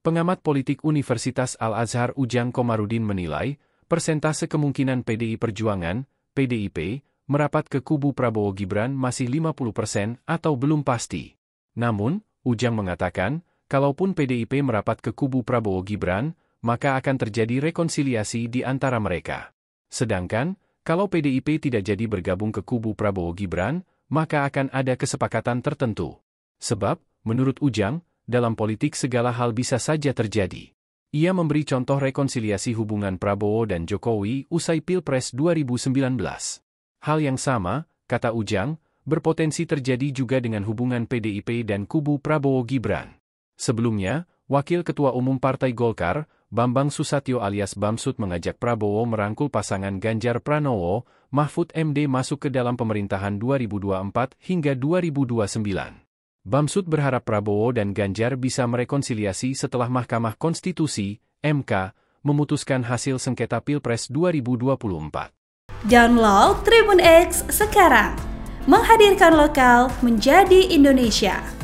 Pengamat politik Universitas Al-Azhar Ujang Komarudin menilai, persentase kemungkinan PDI Perjuangan, PDIP, merapat ke kubu Prabowo Gibran masih 50 persen atau belum pasti. Namun, Ujang mengatakan, kalaupun PDIP merapat ke kubu Prabowo Gibran, maka akan terjadi rekonsiliasi di antara mereka. Sedangkan, kalau PDIP tidak jadi bergabung ke kubu Prabowo Gibran, maka akan ada kesepakatan tertentu. Sebab, menurut Ujang, dalam politik segala hal bisa saja terjadi. Ia memberi contoh rekonsiliasi hubungan Prabowo dan Jokowi usai Pilpres 2019. Hal yang sama, kata Ujang, berpotensi terjadi juga dengan hubungan PDIP dan kubu Prabowo Gibran. Sebelumnya, Wakil Ketua Umum Partai Golkar, Bambang Susatyo alias Bamsud mengajak Prabowo merangkul pasangan Ganjar Pranowo, Mahfud MD masuk ke dalam pemerintahan 2024 hingga 2029. Bamsud berharap Prabowo dan Ganjar bisa merekonsiliasi setelah Mahkamah Konstitusi, MK, memutuskan hasil sengketa Pilpres 2024. Download Tribun X sekarang. Menghadirkan lokal menjadi Indonesia.